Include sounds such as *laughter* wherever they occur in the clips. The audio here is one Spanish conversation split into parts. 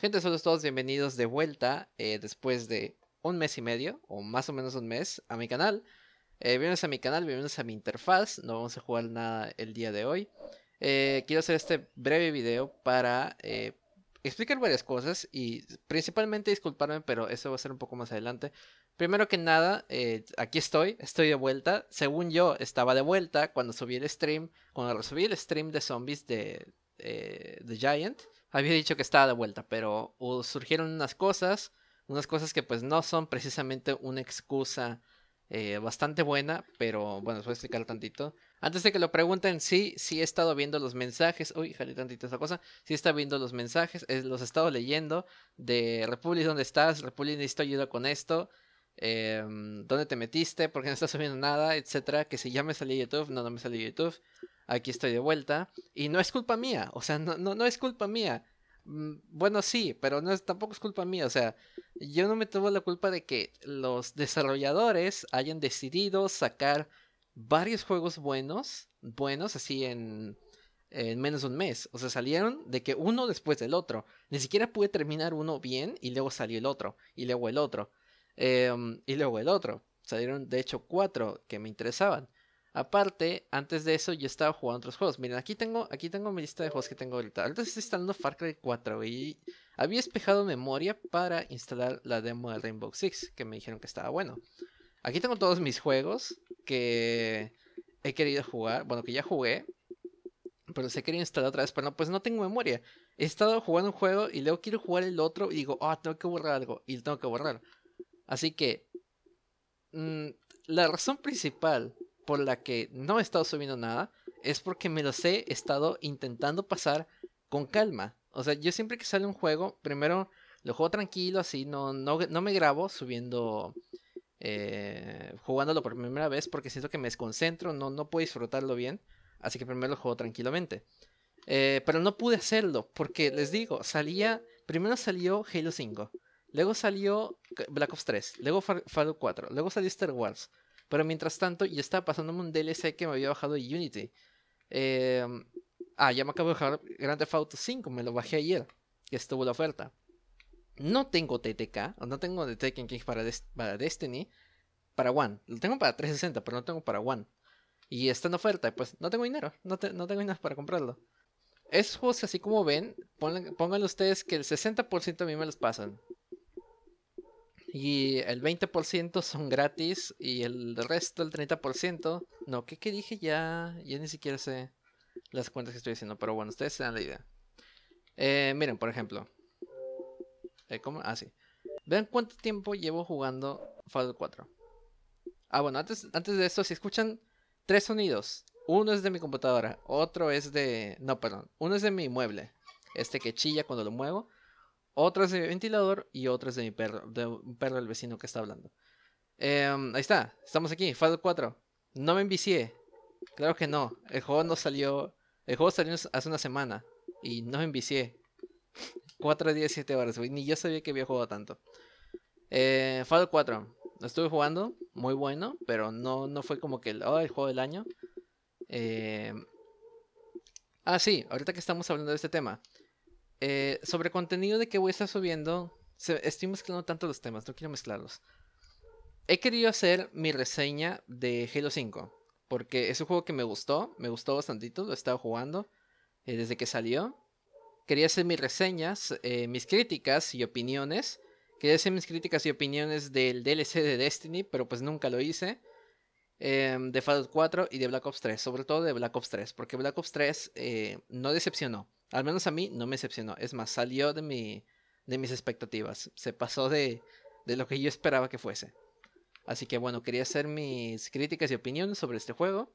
Gente, saludos todos bienvenidos de vuelta eh, después de un mes y medio, o más o menos un mes, a mi canal. Eh, bienvenidos a mi canal, bienvenidos a mi interfaz. No vamos a jugar nada el día de hoy. Eh, quiero hacer este breve video para explicar varias cosas y principalmente disculparme, pero eso va a ser un poco más adelante. Primero que nada, aquí estoy, estoy de vuelta. Según yo, estaba de vuelta cuando subí el stream, cuando subí el stream de zombies de The Giant había dicho que estaba de vuelta, pero surgieron unas cosas, unas cosas que pues no son precisamente una excusa eh, bastante buena, pero bueno, os voy a explicar tantito. Antes de que lo pregunten, sí, sí he estado viendo los mensajes. Uy, jale tantito esa cosa. Sí he estado viendo los mensajes, es eh, los he estado leyendo de Republic, ¿dónde estás? Republic, necesito ayuda con esto. Em, dónde te metiste, por qué no estás subiendo nada, etcétera. Que si ya me salí YouTube, no, no me salió YouTube, aquí estoy de vuelta. Y no es culpa mía, o sea, no, no, es culpa mía. Mm, bueno, sí, pero no es, tampoco es culpa mía. O sea, yo no me tomo la culpa de que los desarrolladores hayan decidido sacar varios juegos buenos, buenos así en, en, menos de un mes. O sea, salieron de que uno después del otro. Ni siquiera pude terminar uno bien y luego salió el otro y luego el otro. Em, y luego el otro. Salieron de hecho cuatro que me interesaban. Aparte, antes de eso yo estaba jugando otros juegos. Miren, aquí tengo, aquí tengo mi lista de juegos que tengo ahorita. Ahorita estoy instalando Far Cry 4 y había espejado memoria para instalar la demo de Rainbow Six, que me dijeron que estaba bueno. Aquí tengo todos mis juegos que he querido jugar, bueno, que ya jugué, pero se quería instalar otra vez, pero no, pues no tengo memoria. He estado jugando un juego y luego quiero jugar el otro y digo, ah, tengo que borrar algo y lo tengo que borrar. Así que mm, la razón principal por la que no he estado subiendo nada es porque me los he estado intentando pasar con calma. O sea, yo siempre que sale un juego, primero lo juego tranquilo, así no, no, me grabo subiendo, eh, jugándolo por primera vez porque siento que me desconcentro, no, puedo disfrutarlo bien. Así que primero lo juego tranquilamente. Eh, pero no pude hacerlo porque les digo, salía, primero salió Halo 5. Luego salió Black Ops 3, luego Fallout 4, luego salió Star Wars. Pero mientras tanto, yo estaba pasándome un DLC que me había bajado Unity. Em, ah, ya me acabo de bajar Grand Theft Auto 5, me lo bajé ayer, que estuvo la oferta. No tengo TTK, no tengo The Tekken King para, Destiny, para One. Lo tengo para 360, pero no tengo para One. Y está en oferta, pues no tengo dinero, no, tengo dinero para comprarlo. Esos juegos, así como ven, pongan, ustedes que el 60% a mí me los pasan. Y el 20% son gratis y el resto, el 30%, no, ¿qué, qué dije? Ya, ya ni siquiera sé las cuentas que estoy diciendo, pero bueno, ustedes se dan la idea. Eh, miren, por ejemplo. Eh, ¿cómo? Ah, sí. Vean cuánto tiempo llevo jugando Fallout 4. Ah, bueno, antes, antes de esto, si escuchan tres sonidos, uno es de mi computadora, otro es de... No, perdón, uno es de mi mueble, este que chilla cuando lo muevo, otras de mi ventilador y otras de mi perro, de un perro del vecino que está hablando. Em, ahí está, estamos aquí, Fallout 4. No me envicié. Claro que no. El juego no salió. El juego salió hace una semana. Y no me envicié. 4 días, 7 horas, Ni yo sabía que había jugado tanto. Eh, 4. estuve jugando, muy bueno, pero no, no fue como que el, oh, el juego del año. Eh... Ah, sí, ahorita que estamos hablando de este tema. Eh, sobre contenido de que voy a estar subiendo, estoy mezclando tanto los temas, no quiero mezclarlos. He querido hacer mi reseña de Halo 5, porque es un juego que me gustó, me gustó bastante, lo he estado jugando eh, desde que salió. Quería hacer mis reseñas, eh, mis críticas y opiniones. Quería hacer mis críticas y opiniones del DLC de Destiny, pero pues nunca lo hice. Em, de Fallout 4 y de Black Ops 3, sobre todo de Black Ops 3, porque Black Ops 3 no decepcionó al menos a mí no me decepcionó. Es más, salió de, de mis expectativas. Se pasó de, lo que yo esperaba que fuese. Así que bueno, quería hacer mis críticas y opiniones sobre este juego.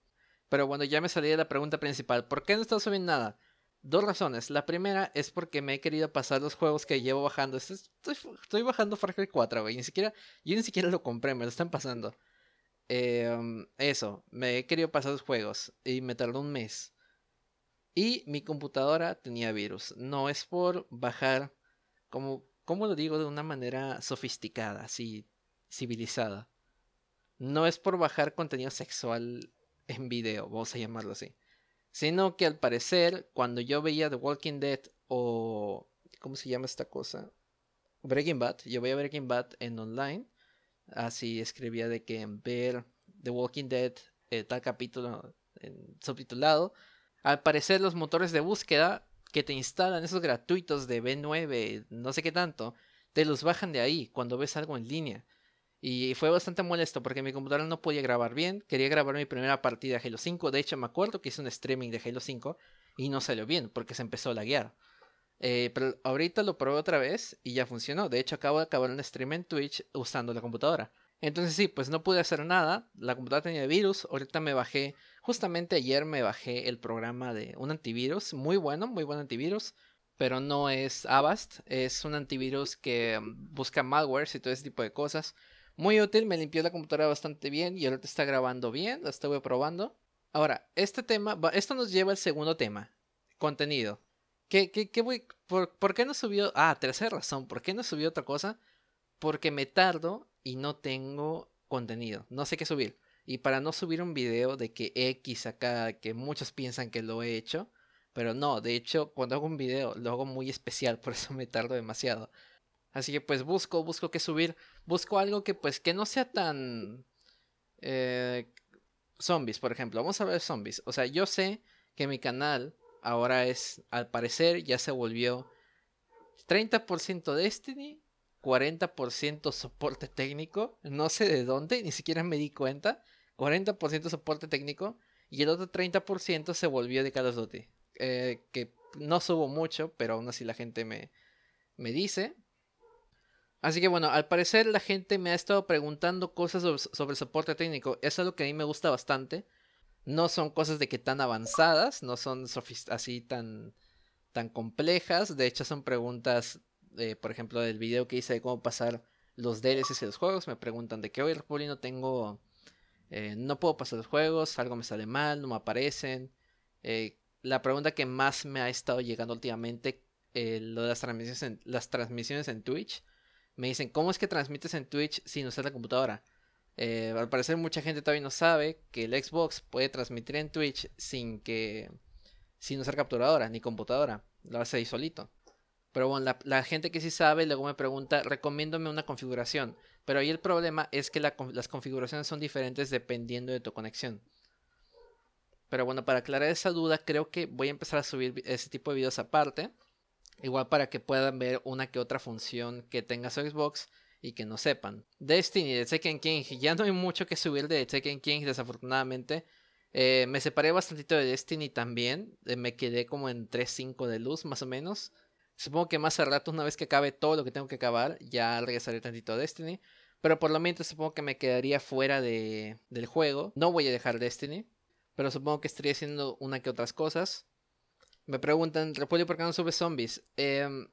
Pero bueno, ya me salí la pregunta principal. ¿Por qué no está subiendo nada? Dos razones. La primera es porque me he querido pasar los juegos que llevo bajando. Estoy, bajando Far Cry 4, güey. Ni siquiera, yo ni siquiera lo compré, me lo están pasando. Em, eso, me he querido pasar los juegos y me tardó un mes. Y mi computadora tenía virus. No es por bajar, como, como lo digo de una manera sofisticada, así civilizada. No es por bajar contenido sexual en video, vamos a llamarlo así. Sino que al parecer, cuando yo veía The Walking Dead o. ¿Cómo se llama esta cosa? Breaking Bad. Yo veía Breaking Bad en online. Así escribía de que en ver The Walking Dead, eh, tal capítulo subtitulado al parecer los motores de búsqueda que te instalan, esos gratuitos de B9, no sé qué tanto, te los bajan de ahí cuando ves algo en línea. Y fue bastante molesto porque mi computadora no podía grabar bien. Quería grabar mi primera partida de Halo 5. De hecho, me acuerdo que hice un streaming de Halo 5 y no salió bien porque se empezó a laguear. Eh, pero ahorita lo probé otra vez y ya funcionó. De hecho, acabo de acabar un stream en Twitch usando la computadora. Entonces sí, pues no pude hacer nada, la computadora tenía virus, ahorita me bajé, justamente ayer me bajé el programa de un antivirus, muy bueno, muy buen antivirus, pero no es Avast, es un antivirus que mm, busca malwares y todo ese tipo de cosas. Muy útil, me limpió la computadora bastante bien y ahorita está grabando bien, la estoy probando. Ahora, este tema, esto nos lleva al segundo tema, contenido. ¿Qué, qué, voy, por, por, qué no subió? Ah, tercera razón, ¿por qué no subió otra cosa? Porque me tardo y no tengo contenido, no sé qué subir. Y para no subir un video de que X acá, que muchos piensan que lo he hecho, pero no, de hecho cuando hago un video lo hago muy especial, *laughs* por eso me tardo demasiado. Así que pues busco, busco qué subir, busco algo que pues que no sea tan... Eh, zombies, por ejemplo, vamos a ver zombies. O sea, yo sé que mi canal ahora es, al parecer, ya se volvió 30% Destiny, 40% soporte técnico, no sé de dónde, ni siquiera me di cuenta. 40% soporte técnico y el otro 30% se volvió de Carlos eh, que no subo mucho, pero aún así la gente me, me dice. Así que bueno, al parecer la gente me ha estado preguntando cosas sobre, el soporte técnico. Eso es lo que a mí me gusta bastante. No son cosas de que tan avanzadas, no son así tan, tan complejas. De hecho, son preguntas eh, por ejemplo, del video que hice de cómo pasar los DLCs y los juegos, me preguntan de qué hoy república no tengo, eh, no puedo pasar los juegos, algo me sale mal, no me aparecen. Eh, la pregunta que más me ha estado llegando últimamente, lo de las transmisiones, en, las transmisiones en Twitch, me dicen, ¿cómo es que transmites en Twitch sin usar la computadora? al parecer mucha gente todavía no sabe que el Xbox puede transmitir en Twitch sin que sin usar capturadora ni computadora, lo hace ahí solito. Pero bueno, la, gente que sí sabe luego me pregunta, recomiéndome una configuración. Pero ahí el problema es que las configuraciones son diferentes dependiendo de tu conexión. Pero bueno, para aclarar esa duda, creo que voy a empezar a subir ese tipo de videos aparte. Igual para que puedan ver una que otra función que tenga su Xbox y que no sepan. Destiny de Tekken King. *laughs* Ya no hay mucho que subir de Tekken King, desafortunadamente. Eh, me separé bastantito de Destiny también. Eh, me quedé como en 3.5 de luz, más o menos. Supongo que más a rato, una vez que acabe todo lo que tengo que acabar, ya regresaré tantito a Destiny. Pero por lo menos supongo que me quedaría fuera de, del juego. No voy a dejar Destiny. Pero supongo que estaría haciendo una que otras cosas. Me preguntan, Repolio, ¿por qué no sube zombies? Em,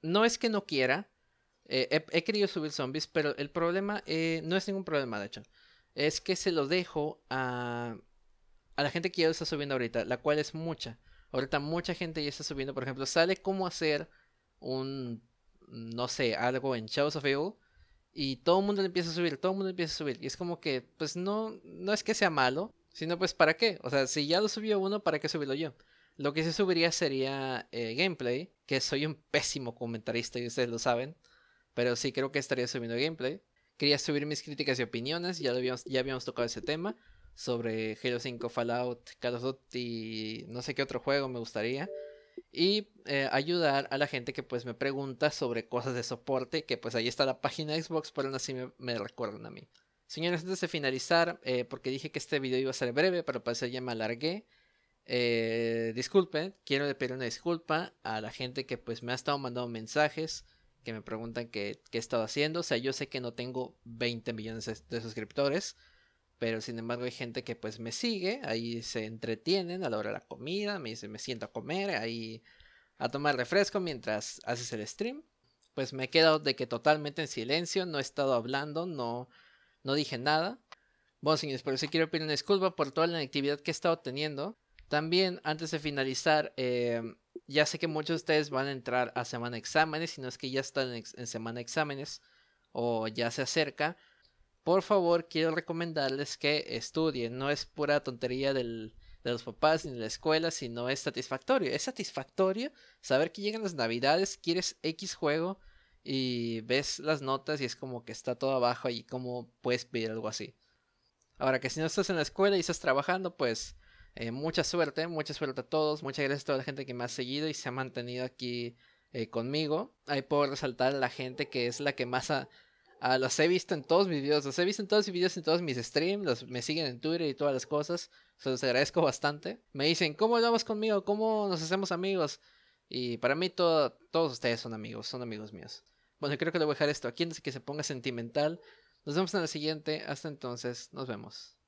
no es que no quiera. Eh, he, querido subir zombies, pero el problema eh, no es ningún problema, de hecho. Es que se lo dejo a, a la gente que ya lo está subiendo ahorita, la cual es mucha. Ahorita mucha gente ya está subiendo, por ejemplo, sale cómo hacer un, no sé, algo en Shadows of Evil. Y todo el mundo le empieza a subir, todo el mundo empieza a subir. Y es como que, pues no, no es que sea malo, sino pues para qué. O sea, si ya lo subió uno, ¿para qué subirlo yo? Lo que sí subiría sería eh, gameplay, que soy un pésimo comentarista y ustedes lo saben. Pero sí creo que estaría subiendo gameplay. Quería subir mis críticas y opiniones, ya, lo ya habíamos tocado ese tema sobre Halo 5, Fallout, Call of Duty, no sé qué otro juego me gustaría. Y eh, ayudar a la gente que pues me pregunta sobre cosas de soporte, que pues ahí está la página de Xbox, pero aún así me, recuerdan a mí. Señores, antes de finalizar, eh, porque dije que este video iba a ser breve, pero parece que ya me alargué. Eh, disculpen, quiero pedir una disculpa a la gente que pues me ha estado mandando mensajes, que me preguntan qué, qué he estado haciendo. O sea, yo sé que no tengo 20 millones de suscriptores, pero sin embargo hay gente que pues me sigue, ahí se entretienen a la hora de la comida, me dice, me siento a comer, ahí a tomar refresco mientras haces el stream. Pues me he quedado de que totalmente en silencio, no he estado hablando, no, no dije nada. Bueno, señores, pero si quiero pedir una disculpa por toda la actividad que he estado teniendo. También, antes de finalizar, eh, ya sé que muchos de ustedes van a entrar a semana exámenes, si no es que ya están en, semana exámenes o ya se acerca por favor quiero recomendarles que estudien. No es pura tontería de los papás ni de la escuela, sino es satisfactorio. Es satisfactorio saber que llegan las navidades, quieres X juego y ves las notas y es como que está todo abajo y cómo puedes pedir algo así. Ahora que si no estás en la escuela y estás trabajando, pues eh, mucha suerte, mucha suerte a todos, muchas gracias a toda la gente que me ha seguido y se ha mantenido aquí eh, conmigo. Ahí puedo resaltar a la gente que es la que más ha Ah, los he visto en todos mis videos, los he visto en todos mis videos, en todos mis streams, los, me siguen en Twitter y todas las cosas. Se los agradezco bastante. Me dicen, ¿cómo hablamos conmigo? ¿Cómo nos hacemos amigos? Y para mí todos ustedes son amigos, son amigos míos. Bueno, creo que le voy a dejar esto aquí antes de que se ponga sentimental. Nos vemos en la siguiente. Hasta entonces, nos vemos.